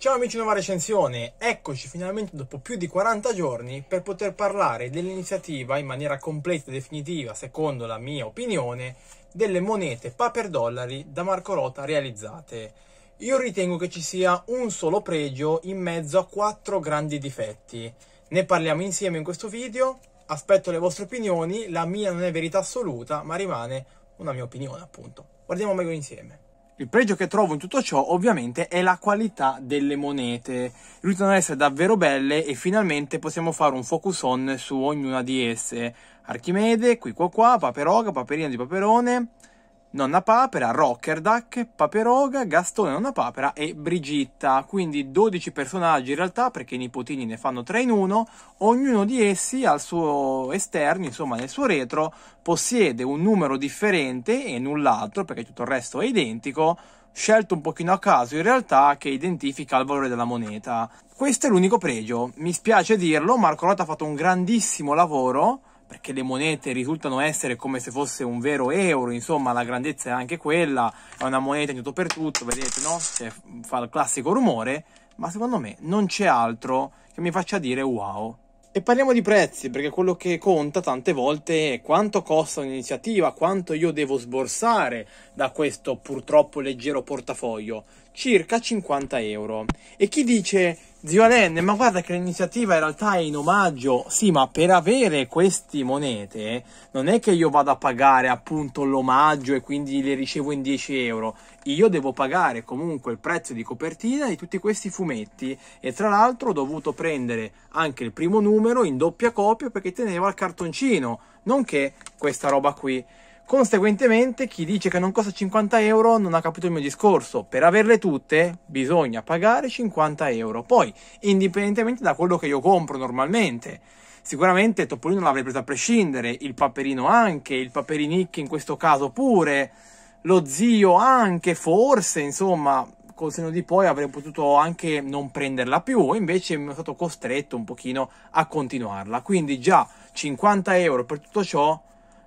Ciao amici Nuova Recensione, eccoci finalmente dopo più di 40 giorni per poter parlare dell'iniziativa in maniera completa e definitiva, secondo la mia opinione, delle monete paper dollari da Marco Rota realizzate. Io ritengo che ci sia un solo pregio in mezzo a quattro grandi difetti. Ne parliamo insieme in questo video, aspetto le vostre opinioni, la mia non è verità assoluta, ma rimane una mia opinione appunto. Guardiamo meglio insieme. Il pregio che trovo in tutto ciò ovviamente è la qualità delle monete, risultano essere davvero belle e finalmente possiamo fare un focus on su ognuna di esse. Archimede, qui qua qua, Paperoga, Paperina di Paperone, Nonna Papera, Rockerdack, Paperoga, Gastone Nonna Papera e Brigitta. Quindi 12 personaggi in realtà, perché i nipotini ne fanno 3 in 1. Ognuno di essi al suo esterno, insomma nel suo retro, possiede un numero differente e null'altro, perché tutto il resto è identico, scelto un pochino a caso in realtà che identifica il valore della moneta. Questo è l'unico pregio. Mi spiace dirlo, Marco Rota ha fatto un grandissimo lavoro perché le monete risultano essere come se fosse un vero euro, insomma la grandezza è anche quella, è una moneta in tutto per tutto, vedete no? Cioè, fa il classico rumore, ma secondo me non c'è altro che mi faccia dire wow. E parliamo di prezzi, perché quello che conta tante volte è quanto costa un'iniziativa, quanto io devo sborsare da questo purtroppo leggero portafoglio, circa 50 euro. E chi dice Zio Alenne, ma guarda che l'iniziativa in realtà è in omaggio. Sì, ma per avere queste monete non è che io vado a pagare appunto l'omaggio e quindi le ricevo in 10 euro. Io devo pagare comunque il prezzo di copertina di tutti questi fumetti e tra l'altro ho dovuto prendere anche il primo numero in doppia copia perché teneva il cartoncino, nonché questa roba qui. Conseguentemente, chi dice che non costa 50 euro non ha capito il mio discorso. Per averle tutte bisogna pagare 50 euro. Poi, indipendentemente da quello che io compro normalmente. Sicuramente Topolino l'avrei preso a prescindere, il paperino anche, il paperinicchi in questo caso pure, lo zio anche, forse, insomma, col seno di poi avrei potuto anche non prenderla più, invece mi sono stato costretto un pochino a continuarla. Quindi già 50 euro per tutto ciò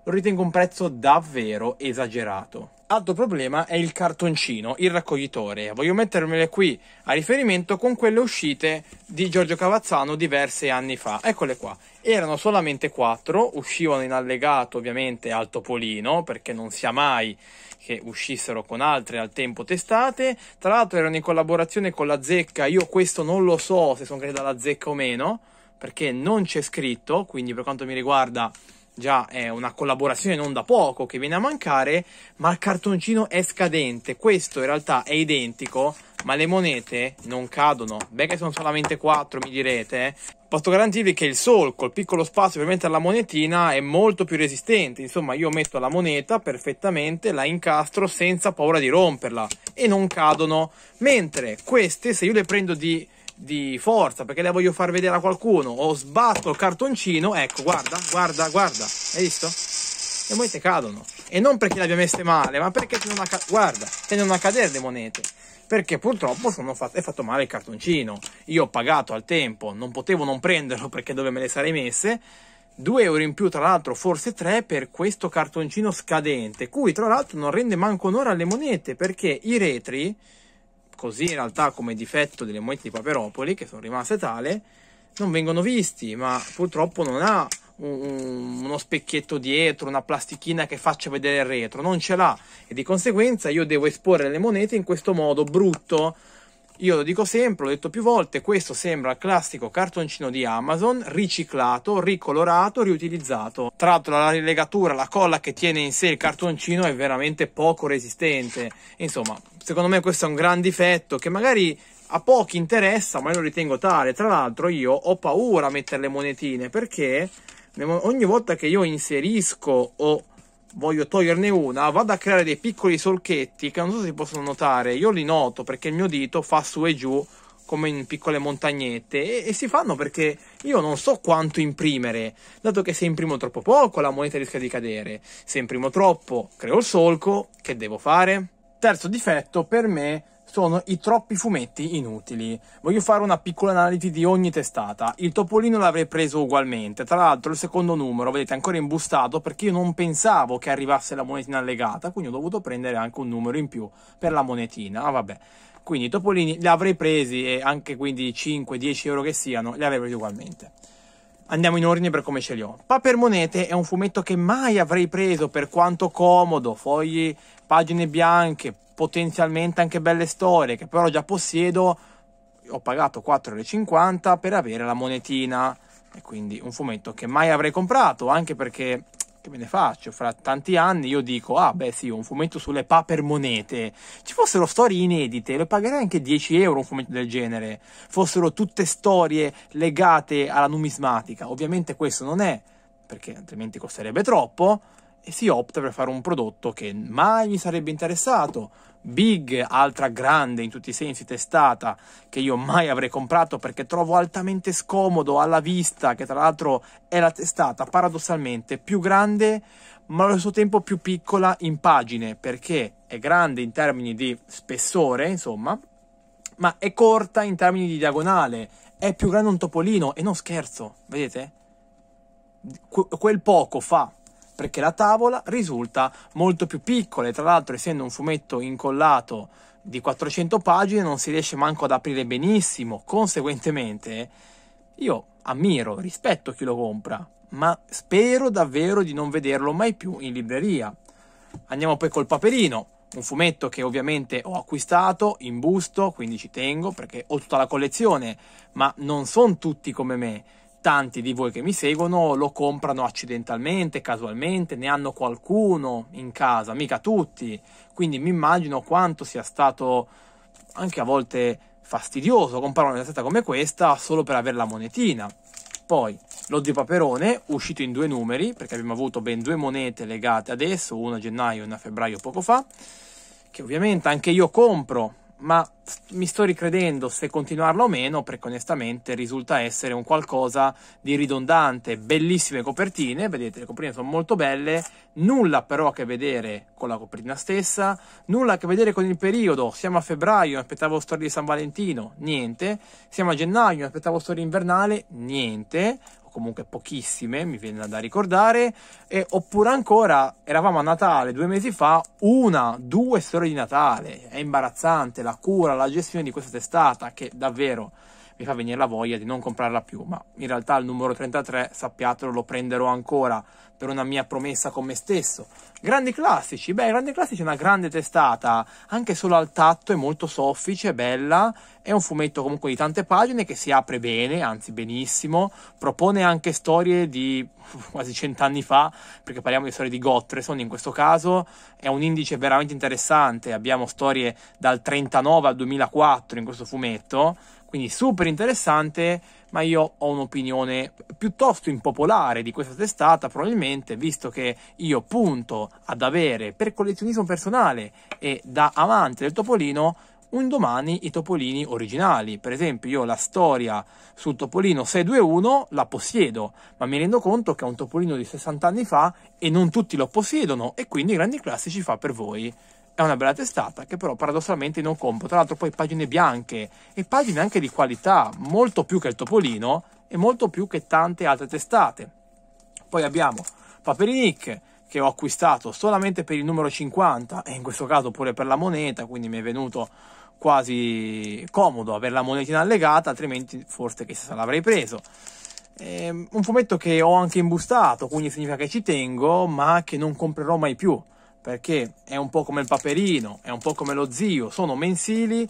lo ritengo un prezzo davvero esagerato. Altro problema è il cartoncino, il raccoglitore. Voglio mettermele qui a riferimento con quelle uscite di Giorgio Cavazzano diversi anni fa. Eccole qua. Erano solamente quattro, uscivano in allegato ovviamente al Topolino, perché non sia mai che uscissero con altre al tempo testate. Tra l'altro erano in collaborazione con la Zecca, io questo non lo so se sono creati alla Zecca o meno, perché non c'è scritto, quindi per quanto mi riguarda già è una collaborazione non da poco che viene a mancare, ma il cartoncino è scadente. Questo in realtà è identico, ma le monete non cadono. Beh che sono solamente 4, mi direte. Eh. Posso garantirvi che il solco, il piccolo spazio per mettere la monetina è molto più resistente. Insomma, io metto la moneta perfettamente, la incastro senza paura di romperla e non cadono. Mentre queste, se io le prendo di di forza perché la voglio far vedere a qualcuno o sbatto il cartoncino, ecco, guarda, guarda, guarda, hai visto? Le monete cadono. E non perché le abbia messe male, ma perché tendono a, guarda, tendono a cadere le monete. Perché purtroppo fatto, è fatto male il cartoncino. Io ho pagato al tempo, non potevo non prenderlo perché dove me le sarei messe. 2 euro in più, tra l'altro, forse 3 per questo cartoncino scadente, cui tra l'altro non rende manco onore alle monete perché i retri così in realtà come difetto delle monete di Paperopoli, che sono rimaste tale, non vengono visti, ma purtroppo non ha un, uno specchietto dietro, una plastichina che faccia vedere il retro, non ce l'ha e di conseguenza io devo esporre le monete in questo modo brutto io lo dico sempre, l'ho detto più volte, questo sembra il classico cartoncino di Amazon, riciclato, ricolorato, riutilizzato. Tra l'altro la rilegatura, la colla che tiene in sé il cartoncino è veramente poco resistente. Insomma, secondo me questo è un gran difetto che magari a pochi interessa, ma io lo ritengo tale. Tra l'altro io ho paura a mettere le monetine perché ogni volta che io inserisco o voglio toglierne una, vado a creare dei piccoli solchetti che non so se si possono notare, io li noto perché il mio dito fa su e giù come in piccole montagnette e, e si fanno perché io non so quanto imprimere, dato che se imprimo troppo poco la moneta rischia di cadere, se imprimo troppo creo il solco, che devo fare? Terzo difetto per me sono i troppi fumetti inutili. Voglio fare una piccola analisi di ogni testata. Il Topolino l'avrei preso ugualmente. Tra l'altro, il secondo numero, vedete, ancora imbustato perché io non pensavo che arrivasse la monetina allegata, quindi ho dovuto prendere anche un numero in più per la monetina. Ah, vabbè. Quindi i Topolini li avrei presi e anche quindi 5-10 euro che siano, li avrei presi ugualmente. Andiamo in ordine per come ce li ho. Paper Monete è un fumetto che mai avrei preso per quanto comodo, fogli pagine bianche, potenzialmente anche belle storie, che però già possiedo, ho pagato 4,50€ per avere la monetina. E quindi un fumetto che mai avrei comprato, anche perché che me ne faccio? Fra tanti anni io dico, ah beh sì, un fumetto sulle paper monete. Ci fossero storie inedite, lo pagherei anche 10 euro un fumetto del genere. Fossero tutte storie legate alla numismatica. Ovviamente questo non è, perché altrimenti costerebbe troppo, e si opta per fare un prodotto che mai mi sarebbe interessato. Big, altra grande in tutti i sensi testata che io mai avrei comprato perché trovo altamente scomodo alla vista, che tra l'altro è la testata paradossalmente più grande ma allo stesso tempo più piccola in pagine perché è grande in termini di spessore, insomma, ma è corta in termini di diagonale, è più grande un topolino e non scherzo, vedete? quel poco fa perché la tavola risulta molto più piccola e tra l'altro essendo un fumetto incollato di 400 pagine non si riesce manco ad aprire benissimo, conseguentemente io ammiro, rispetto chi lo compra, ma spero davvero di non vederlo mai più in libreria. Andiamo poi col paperino, un fumetto che ovviamente ho acquistato in busto, quindi ci tengo perché ho tutta la collezione, ma non sono tutti come me tanti di voi che mi seguono lo comprano accidentalmente, casualmente, ne hanno qualcuno in casa, mica tutti. Quindi mi immagino quanto sia stato anche a volte fastidioso comprare una casetta come questa solo per avere la monetina. Poi lo zio Paperone, uscito in due numeri, perché abbiamo avuto ben due monete legate adesso, una a gennaio e una a febbraio poco fa, che ovviamente anche io compro ma mi sto ricredendo se continuarlo o meno, perché onestamente risulta essere un qualcosa di ridondante. Bellissime copertine, vedete, le copertine sono molto belle, nulla però a che vedere con la copertina stessa, nulla a che vedere con il periodo. Siamo a febbraio, aspettavo storia di San Valentino, niente. Siamo a gennaio, aspettavo storia invernale, niente comunque pochissime, mi viene da ricordare, e, oppure ancora eravamo a Natale due mesi fa, una, due storie di Natale, è imbarazzante la cura, la gestione di questa testata che davvero mi fa venire la voglia di non comprarla più, ma in realtà il numero 33, sappiatelo, lo prenderò ancora per una mia promessa con me stesso. Grandi Classici, beh, Grandi Classici è una grande testata, anche solo al tatto è molto soffice, bella, è un fumetto comunque di tante pagine che si apre bene, anzi benissimo, propone anche storie di quasi cent'anni fa, perché parliamo di storie di Gottreson in questo caso, è un indice veramente interessante, abbiamo storie dal 39 al 2004 in questo fumetto, quindi super interessante, ma io ho un'opinione piuttosto impopolare di questa testata, probabilmente, visto che io punto ad avere per collezionismo personale e da amante del topolino un domani i topolini originali. Per esempio, io la storia sul topolino 621 la possiedo, ma mi rendo conto che è un topolino di 60 anni fa e non tutti lo possiedono, e quindi Grandi Classici fa per voi è una bella testata che però paradossalmente non compro. Tra l'altro poi pagine bianche e pagine anche di qualità, molto più che il Topolino e molto più che tante altre testate. Poi abbiamo Paperinic che ho acquistato solamente per il numero 50 e in questo caso pure per la moneta, quindi mi è venuto quasi comodo avere la monetina allegata, altrimenti forse che se l'avrei preso. È ehm, un fumetto che ho anche imbustato, quindi significa che ci tengo, ma che non comprerò mai più perché è un po' come il paperino, è un po' come lo zio, sono mensili,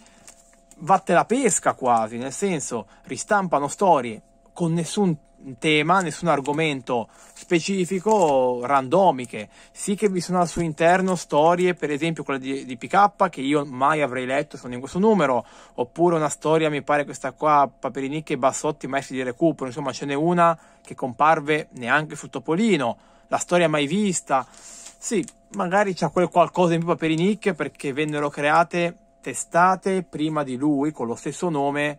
vatte la pesca quasi, nel senso ristampano storie con nessun tema, nessun argomento specifico, randomiche. Sì che vi sono al suo interno storie, per esempio quella di, di PK che io mai avrei letto, sono in questo numero, oppure una storia, mi pare questa qua, Paperinicchi e Bassotti, maestri di recupero, insomma ce n'è una che comparve neanche su Topolino, la storia mai vista sì, magari c'è quel qualcosa in più per i Nick perché vennero create testate prima di lui con lo stesso nome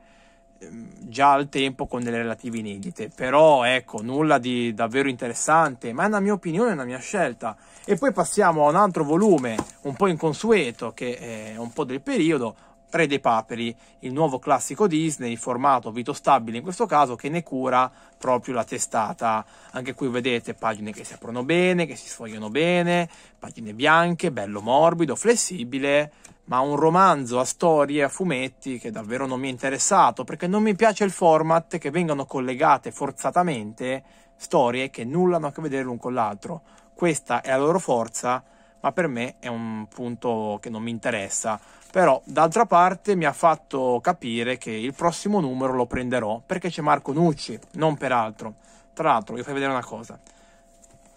ehm, già al tempo con delle relative inedite però ecco nulla di davvero interessante ma è una mia opinione è una mia scelta e poi passiamo a un altro volume un po' inconsueto che è un po' del periodo Re dei Paperi, il nuovo classico Disney, formato Vito Stabile in questo caso, che ne cura proprio la testata. Anche qui vedete pagine che si aprono bene, che si sfogliano bene, pagine bianche, bello morbido, flessibile, ma un romanzo a storie, a fumetti che davvero non mi è interessato perché non mi piace il format che vengano collegate forzatamente storie che nulla hanno a che vedere l'un con l'altro. Questa è la loro forza, ma per me è un punto che non mi interessa. Però d'altra parte mi ha fatto capire che il prossimo numero lo prenderò perché c'è Marco Nucci, non per altro. Tra l'altro, vi fai vedere una cosa.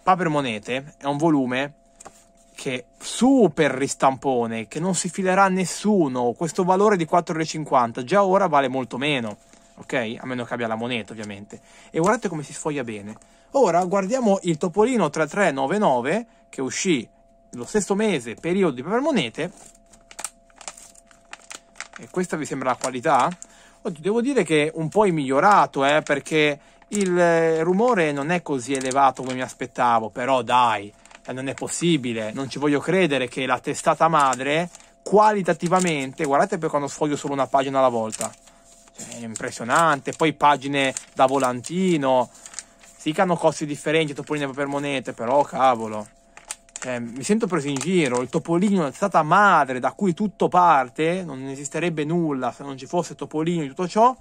Paper Monete è un volume che super ristampone, che non si filerà nessuno. Questo valore di 4,50 già ora vale molto meno, ok? A meno che abbia la moneta, ovviamente. E guardate come si sfoglia bene. Ora guardiamo il Topolino 3399 che uscì lo stesso mese, periodo di Paper Monete e questa vi sembra la qualità? Oggi devo dire che un po' è migliorato, eh, perché il eh, rumore non è così elevato come mi aspettavo, però dai, eh, non è possibile, non ci voglio credere che la testata madre qualitativamente, guardate per quando sfoglio solo una pagina alla volta, cioè, è impressionante, poi pagine da volantino, sì che hanno costi differenti, topolini per monete, però cavolo cioè, mi sento preso in giro, il Topolino è stata madre da cui tutto parte, non esisterebbe nulla se non ci fosse Topolino e tutto ciò,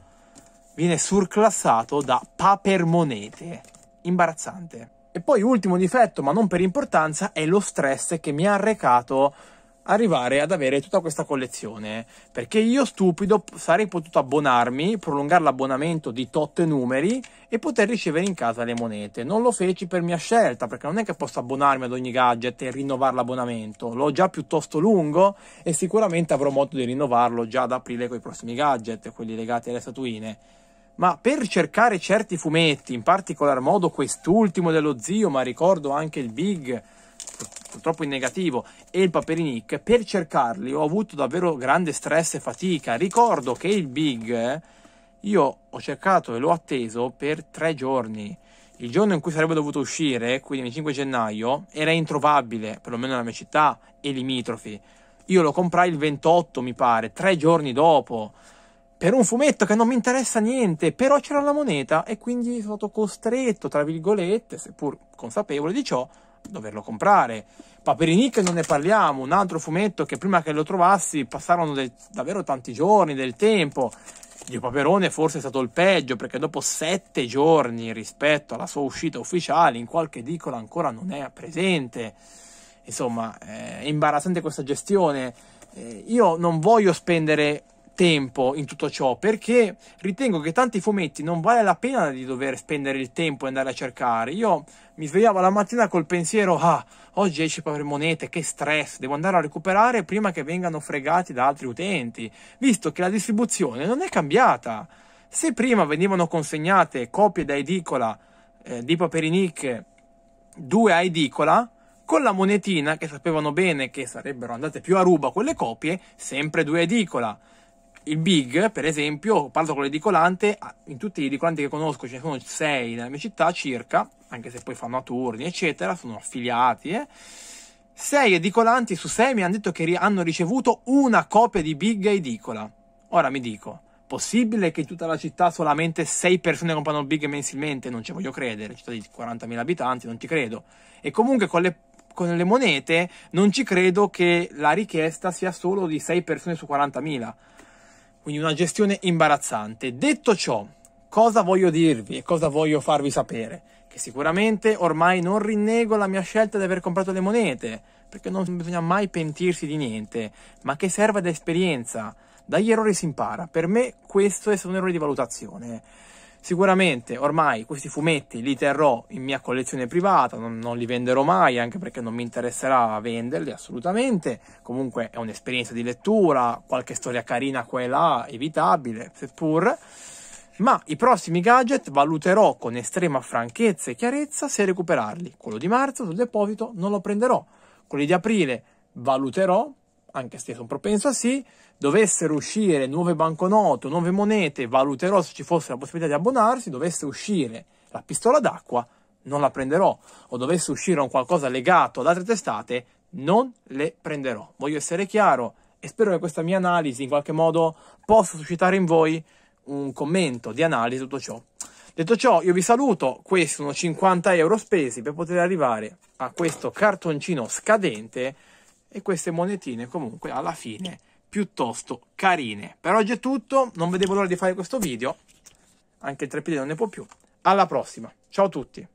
viene surclassato da papermonete. Imbarazzante. E poi ultimo difetto, ma non per importanza, è lo stress che mi ha arrecato arrivare ad avere tutta questa collezione perché io stupido sarei potuto abbonarmi, prolungare l'abbonamento di tot numeri e poter ricevere in casa le monete. Non lo feci per mia scelta perché non è che posso abbonarmi ad ogni gadget e rinnovare l'abbonamento, l'ho già piuttosto lungo e sicuramente avrò modo di rinnovarlo già ad aprile con i prossimi gadget, quelli legati alle statuine. Ma per cercare certi fumetti, in particolar modo quest'ultimo dello zio, ma ricordo anche il Big purtroppo in negativo e il Paperinic, per cercarli ho avuto davvero grande stress e fatica. Ricordo che il Big io ho cercato e l'ho atteso per tre giorni. Il giorno in cui sarebbe dovuto uscire, quindi il 5 gennaio, era introvabile, perlomeno nella mia città e limitrofi. Io lo comprai il 28, mi pare, tre giorni dopo per un fumetto che non mi interessa niente, però c'era la moneta e quindi sono stato costretto, tra virgolette, seppur consapevole di ciò, doverlo comprare. Paperinic non ne parliamo, un altro fumetto che prima che lo trovassi passarono del, davvero tanti giorni, del tempo. Dio Paperone forse è stato il peggio perché dopo sette giorni rispetto alla sua uscita ufficiale in qualche edicola ancora non è presente. Insomma, eh, è imbarazzante questa gestione. Eh, io non voglio spendere tempo in tutto ciò perché ritengo che tanti fumetti non vale la pena di dover spendere il tempo e andare a cercare. Io mi svegliavo la mattina col pensiero: ah, oggi esce monete, che stress, devo andare a recuperare prima che vengano fregati da altri utenti, visto che la distribuzione non è cambiata. Se prima venivano consegnate copie da edicola eh, di Paperinic, due a edicola, con la monetina che sapevano bene che sarebbero andate più a ruba quelle copie, sempre due edicola il Big, per esempio, parlo con l'edicolante, ah, in tutti gli edicolanti che conosco ce ne sono 6 nella mia città circa, anche se poi fanno a turni, eccetera, sono affiliati, eh. 6 edicolanti su 6 mi hanno detto che hanno ricevuto una copia di Big edicola. Ora mi dico, possibile che in tutta la città solamente 6 persone comprano Big mensilmente? Non ci voglio credere, città di 40.000 abitanti, non ci credo. E comunque con le, con le monete non ci credo che la richiesta sia solo di 6 persone su 40.000 quindi una gestione imbarazzante. Detto ciò, cosa voglio dirvi e cosa voglio farvi sapere? Che sicuramente ormai non rinnego la mia scelta di aver comprato le monete, perché non bisogna mai pentirsi di niente, ma che serve da esperienza. Dagli errori si impara. Per me questo è solo un errore di valutazione. Sicuramente ormai questi fumetti li terrò in mia collezione privata, non, non li venderò mai anche perché non mi interesserà venderli assolutamente, comunque è un'esperienza di lettura, qualche storia carina qua e là, evitabile, seppur ma i prossimi gadget valuterò con estrema franchezza e chiarezza se recuperarli. Quello di marzo sul deposito non lo prenderò, quelli di aprile valuterò anche se sono propenso a sì, dovessero uscire nuove banconote, nuove monete, valuterò se ci fosse la possibilità di abbonarsi, dovesse uscire la pistola d'acqua, non la prenderò, o dovesse uscire un qualcosa legato ad altre testate, non le prenderò. Voglio essere chiaro e spero che questa mia analisi in qualche modo possa suscitare in voi un commento di analisi tutto ciò. Detto ciò, io vi saluto, questi sono 50 euro spesi per poter arrivare a questo cartoncino scadente e queste monetine comunque alla fine piuttosto carine. Per oggi è tutto, non vedevo l'ora di fare questo video, anche il trepide non ne può più. Alla prossima, ciao a tutti!